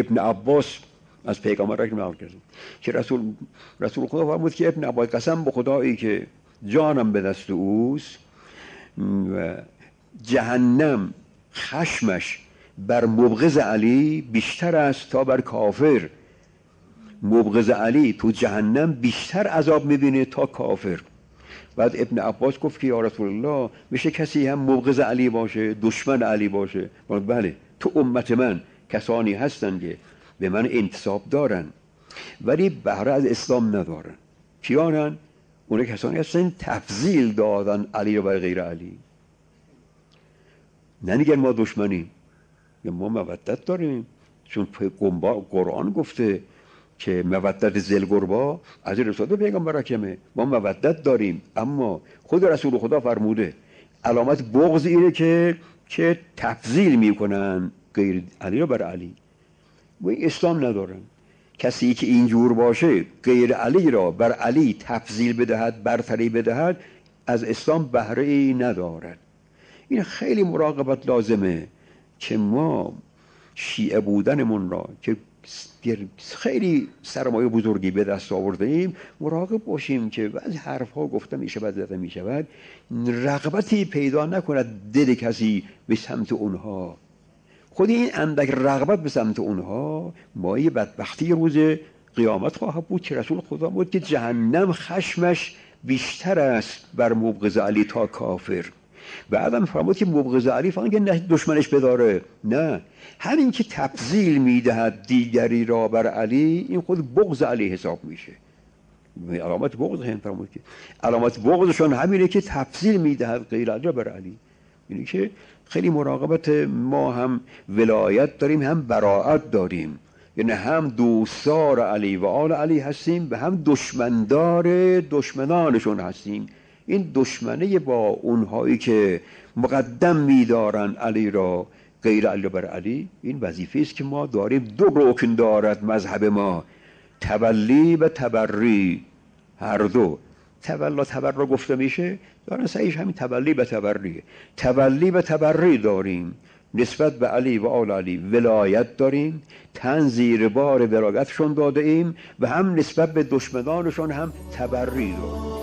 ابن عباس از پیغمبر اکرم نقل کرده که رسول رسول خدا فرمود که ابن عباس قسم به خدایی که جانم به دست اوست و جهنم خشمش بر مبغز علی بیشتر است تا بر کافر مبغز علی تو جهنم بیشتر عذاب میبینه تا کافر بعد ابن عباس گفت که یا رسول الله میشه کسی هم مبغز علی باشه دشمن علی باشه بله, بله. تو امت من کسانی هستند که به من انتصاب دارن ولی بهره از اسلام ندارن کیانن اون کسانی هستن تفضیل دادن علی رو بر غیر علی نه ما دشمنیم یا ما مودت داریم چون قنبا قرآن گفته که مودت زلگربا از رساله پیغمبر کمه ما مودت داریم اما خود رسول خدا فرموده علامت بغض اینه که که تفضیل میکنن غیر علی رو بر علی و اسلام ندارن کسی که اینجور باشه غیر علی را بر علی تفضیل بدهد برتری بدهد از اسلام بهره ای ندارد این خیلی مراقبت لازمه که ما شیعه بودنمون را که خیلی سرمایه بزرگی به دست آورده ایم مراقب باشیم که بعض حرف ها گفته می شود زده می شود رغبتی پیدا نکند دل کسی به سمت اونها خود این اندک رغبت به سمت اونها مایه بدبختی روز قیامت خواهد بود که رسول خدا بود که جهنم خشمش بیشتر است بر مبغض علی تا کافر بعدم فرمود که مبغض علی فقط که دشمنش بداره نه همین که تبذیل میدهد دیگری را بر علی این خود بغض علی حساب میشه علامت بغض یعنی که علامت بغضشون همینه که تفضیل میدهد غیر علی را بر علی اینه که خیلی مراقبت ما هم ولایت داریم هم براعت داریم یعنی هم دوستار علی و آل علی هستیم و هم دشمندار دشمنانشون هستیم این دشمنه با اونهایی که مقدم میدارن علی را غیر علی بر علی این وظیفه است که ما داریم دو رکن دارد مذهب ما تبلی و تبری هر دو تولا تبر گفته میشه دارن سعیش همین تولی به تبریه تولی به تبری داریم نسبت به علی و آل علی ولایت داریم تن زیر بار برایتشون داده ایم و هم نسبت به دشمنانشون هم تبری داریم